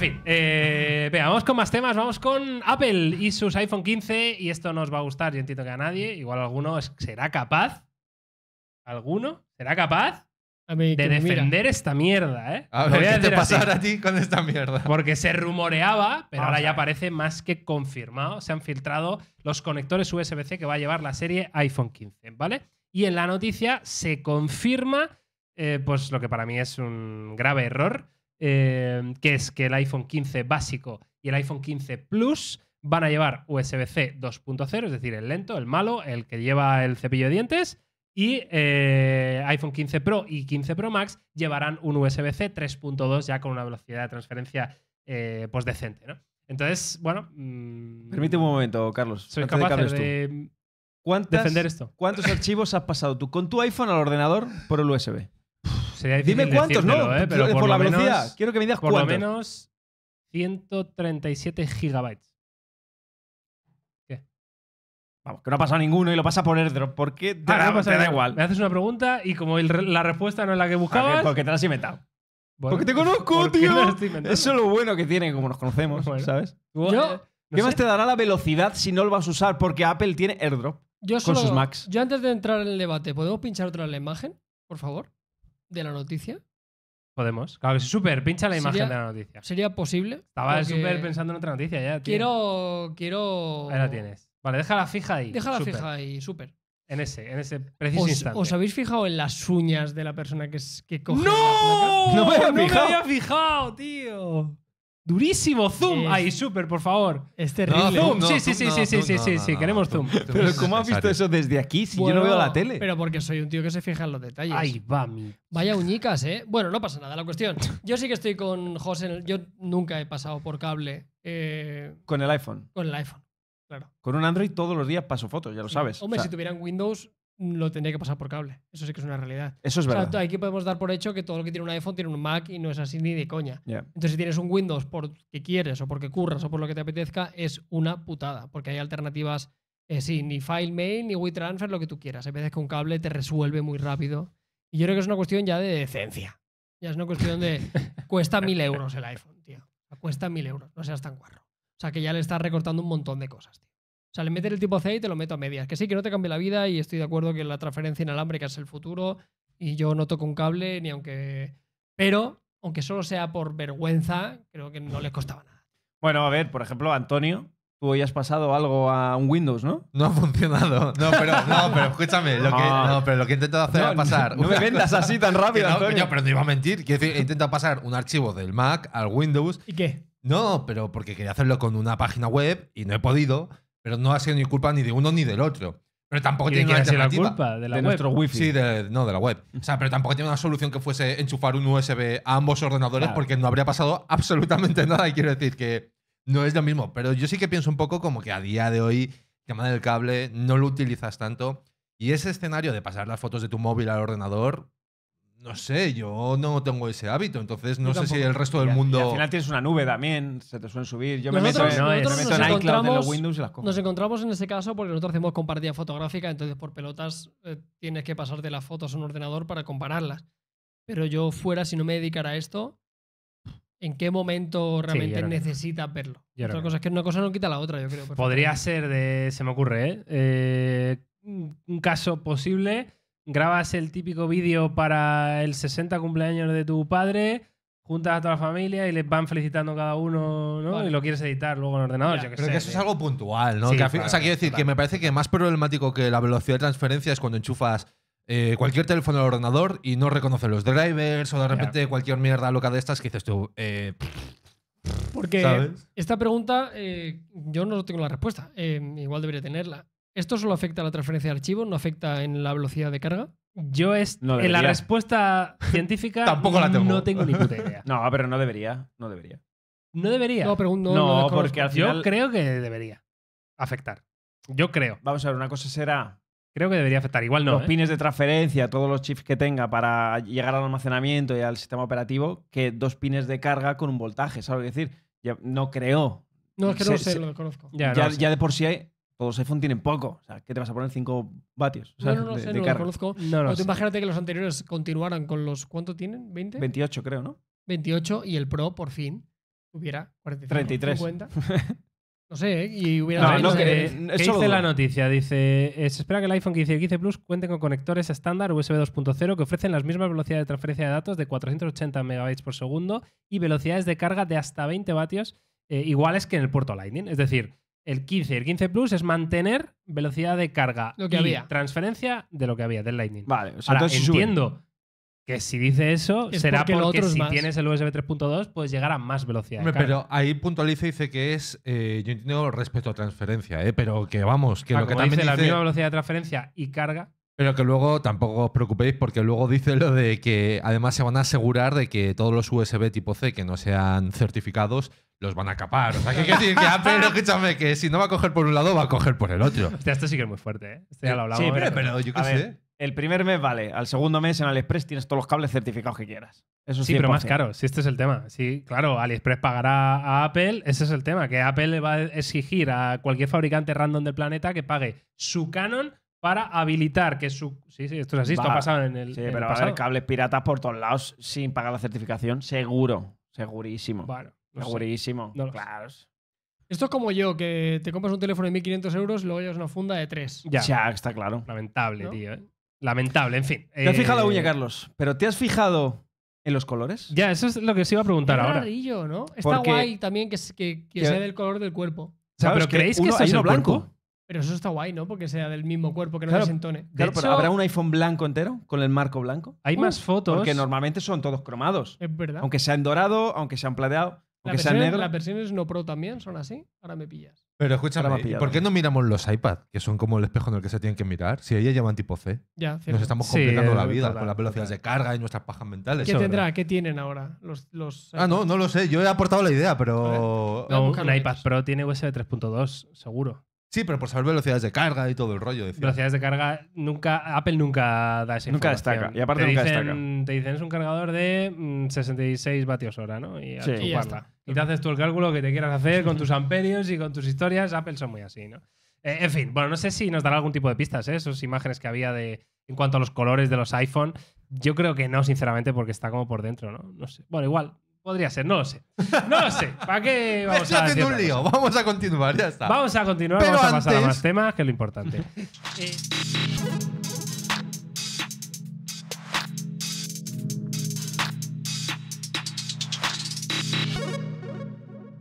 En fin, eh, vamos con más temas. Vamos con Apple y sus iPhone 15. Y esto nos va a gustar, yo entiendo que a nadie. Igual alguno será capaz. ¿Alguno? ¿Será capaz? de defender esta mierda, eh? ¿qué te pasa a ti con esta mierda? Porque se rumoreaba, pero ahora ya parece más que confirmado. Se han filtrado los conectores USB-C que va a llevar la serie iPhone 15, ¿vale? Y en la noticia se confirma, eh, pues lo que para mí es un grave error, Em, que es que el iPhone 15 básico y el iPhone 15 Plus van a llevar USB-C 2.0, es decir, el lento, el malo, el que lleva el cepillo de dientes, y eh, iPhone 15 Pro y 15 Pro Max llevarán un USB-C 3.2 ya con una velocidad de transferencia eh, pues decente, Entonces, bueno... Mm, Permíteme un momento, Carlos. defender esto. ¿Cuántos archivos has pasado tú con tu iPhone al ordenador por el USB? Dime cuántos, ¿no? ¿eh? Eh, por, la velocidad. Quiero que me digas cuántos. menos 137 gigabytes. ¿Qué? Vamos, que no ha pasado ninguno y lo pasa por airdrop. ¿Por qué ah, te, da, igual? Me haces una pregunta y como la respuesta no es la que buscaba. porque te has inventado. porque te conozco, tío. Eso es lo bueno que tiene, como nos conocemos, ¿sabes? Yo, eh, ¿Qué más te dará la velocidad si no lo vas a usar? Porque Apple tiene airdrop yo con sus Macs. Yo antes de entrar en el debate, ¿podemos pinchar otra la imagen, por favor? de la noticia? Podemos. Claro, que súper, pincha la imagen de la noticia. ¿Sería posible? Estaba súper pensando en otra noticia ya. Quiero. Quiero. Ahí la tienes. Vale, déjala fija ahí. Déjala fija ahí, súper. En ese, en ese preciso instante. ¿Os habéis fijado en las uñas de la persona que, es- que coge? ¡No! No me había fijado, tío. Durísimo, zoom. ¡Ahí, eh, Ay, super, por favor. Es terrible. zoom, sí, sí, sí, sí, sí, sí, sí, queremos zoom. Pero ¿cómo has visto eso desde aquí si yo no veo la tele? Pero porque soy un tío que se fija en los detalles. Ay, va, Vaya uñicas, ¿eh? Bueno, no pasa nada, la cuestión. Yo sí que estoy con José, yo nunca he pasado por cable. Eh, con el iPhone. Con el iPhone. Claro. Con un Android todos los días paso fotos, ya lo sabes. Hombre, si tuvieran Windows, lo tendría que pasar por cable. Eso sí que es una realidad. Eso es o aquí podemos dar por hecho que todo lo que tiene un iPhone tiene un Mac y no es así ni de coña. Entonces, si tienes un Windows porque quieres o porque curras o por lo que te apetezca, es una putada, porque hay alternativas, eh, sí, ni FileMail, ni WeTransfer, lo que tú quieras. A veces que un cable te resuelve muy rápido. Y yo creo que es una cuestión ya de decencia. Ya es una cuestión de... cuesta mil euros el iPhone, tío. Cuesta mil euros, no seas tan guarro. O sea, que ya le estás recortando un montón de cosas, tío sea, le meter el tipo C y te lo meto a medias. Que sí, que no te cambie la vida y estoy de acuerdo que la transferencia inalámbrica es el futuro y yo no toco un cable ni aunque... Pero, aunque solo sea por vergüenza, creo que no les costaba nada. Bueno, a ver, por ejemplo, Antonio, Tú hoy has pasado algo a un Windows, ¿no? No ha funcionado. No, pero, escúchame. Lo que, ah. no, pero lo que he intentado hacer no, es pasar. No, me vendas así tan rápido. No, pero no iba a mentir. Quiero decir, he intentado pasar un archivo del Mac al Windows. ¿Y qué? No, pero porque quería hacerlo con una página web y no he podido. Pero no ha sido ni culpa ni de uno ni del otro. Pero tampoco tiene que La culpa de la web. Sí, no, de la web. O sea, pero tampoco tiene una solución que fuese enchufar un USB a ambos ordenadores porque no habría pasado absolutamente nada. Y quiero decir que no es lo mismo. Pero yo sí que pienso un poco como que a día de hoy, el tema del cable, no lo utilizas tanto. Y ese escenario de pasar las fotos de tu móvil al ordenador, no sé, yo no tengo ese hábito, entonces no sé si el resto del mundo. al final tienes una nube también, se te suelen subir. Yo me meto, en iCloud Windows y las Nos encontramos en ese caso porque nosotros hacemos compartida fotográfica, entonces por pelotas eh, tienes que pasarte las fotos a un ordenador para compararlas. Pero yo fuera, si no me dedicara a esto, ¿en qué momento realmente necesita necesitas verlo? Otra cosa es que una cosa no quita la otra, yo creo. Podría ser de, se me ocurre, eh, eh un caso posible grabas el típico vídeo para el 60 cumpleaños de tu padre, juntas a toda la familia y les van felicitando cada uno, ¿no? Y lo quieres editar luego en ordenador. que pero que eso es algo puntual, ¿no? o sea, quiero decir que me parece que más problemático que la velocidad de transferencia es cuando enchufas eh, cualquier teléfono al ordenador y no reconoce los drivers o de repente cualquier mierda loca de estas que dices tú. Eh, porque esta pregunta eh, yo no tengo la respuesta. igual debería tenerla. Esto solo afecta a la transferencia de archivos? no afecta en la velocidad de carga. Yo es en la respuesta científica Tampoco la tengo. no tengo ni puta idea. No, pero no debería, no debería. No debería. No, pero no, porque Yo creo que debería afectar. Yo creo. Vamos a ver, una cosa será Creo que debería afectar. Igual no. Los ¿eh? pines de transferencia, todos los chips que tenga para llegar al almacenamiento y al sistema operativo, que dos pines de carga con un voltaje, ¿sabes? Es decir, no creo. No, es que no sé, lo conozco. Ya, de por sí hay todos iPhone tienen poco. O sea, ¿qué te vas a poner 5 vatios? no, no, no, sé, no lo conozco. Pues imagínate que los anteriores continuaran con los. ¿Cuánto tienen? ¿20? 28, creo, ¿no? 28 y el Pro, por fin, hubiera 43. 33. No sé, ¿eh? y hubiera... No, no, ¿qué dice la noticia? Dice, se espera que el iPhone 15 y 15 Plus cuenten con conectores estándar USB 2.0 que ofrecen las mismas velocidades de transferencia de datos de 480 MB por segundo y velocidades de carga de hasta 20 vatios eh, iguales que en el puerto Lightning. Es decir, el 15 el 15 Plus es mantener velocidad de carga lo que y había. transferencia de lo que había, del Lightning. Vale, o sea, entiendo que si dice eso, será porque, si tienes el USB 3.2 puedes llegar a más velocidad. Pero ahí puntualiza y dice que es, eh, yo entiendo respecto a transferencia, eh, pero que vamos, que lo que también dice la misma velocidad de transferencia y carga. Pero que luego tampoco os preocupéis porque luego dice lo de que además se van a asegurar de que todos los USB tipo C que no sean certificados los van a capar. O sea, que, decir? que Apple, escúchame, que si no va a coger por un lado, va a coger por el otro. Hostia, esto sí que es muy fuerte, ¿eh? Este ya lo Sí, ¿eh? pero, yo qué sé. el primer mes vale, al segundo mes en AliExpress tienes todos los cables certificados que quieras. Eso sí, pero más caro, si este es el tema. Sí, claro, AliExpress pagará a Apple, ese es el tema, que Apple le va a exigir a cualquier fabricante random del planeta que pague su Canon para habilitar que su. Sí, sí, esto es así, esto ha pasado en el. Sí, pero cables piratas por todos lados sin pagar la certificación, seguro, segurísimo. claro no Segurísimo. claro. Esto es como yo, que te compras un teléfono de 1.500 euros, luego llevas una funda de 3. Ya, está claro. Lamentable, tío. ¿eh? Lamentable, en fin. Te has fijado la eh, uña, Carlos, pero ¿te has fijado en los colores? Ya, eso es lo que os iba a preguntar ahora. amarillo, ¿no? Está guay también que, que, que, sea del color del cuerpo. O sea, ¿pero creéis que eso es blanco? Pero eso está guay, ¿no? Porque sea del mismo cuerpo, que no desentone. Claro, pero ¿habrá un iPhone blanco entero con el marco blanco? Hay más fotos. Porque normalmente son todos cromados. Es verdad. Aunque sean dorado, aunque sean plateado. ¿Las versiones no pro también son así? Ahora me pillas. Pero escúchame, ¿por qué no miramos los ipads que son como el espejo en el que se tienen que mirar? Si ellas llevan tipo C. Ya, Nos estamos complicando la vida con las velocidades de carga y nuestras pajas mentales. ¿Qué tendrá? ¿Qué tienen ahora? Los, ah, no, no lo sé. Yo he aportado la idea, pero. No, un iPad Pro tiene USB 3.2, seguro. Sí, pero por saber velocidades de carga y todo el rollo. Velocidades de carga, nunca Apple nunca da ese Nunca destaca. Y aparte te nunca dicen, destaca. Te dicen es un cargador de 66 mm, vatios hora, ¿no? Y, sí, ya está. y te haces tú el cálculo que te quieras hacer con tus amperios y con tus historias. Apple son muy así, ¿no? Eh, en fin, bueno, no sé si nos dará algún tipo de pistas, ¿eh? Esas imágenes que había de en cuanto a los colores de los iPhone. Yo creo que no, sinceramente, porque está como por dentro, ¿no? No sé. Bueno, igual, Podría ser, no lo sé. No lo sé. ¿Para qué vamos a Vamos a continuar, ya está. Vamos a continuar, vamos a pasar a más temas, que es lo importante. Eh,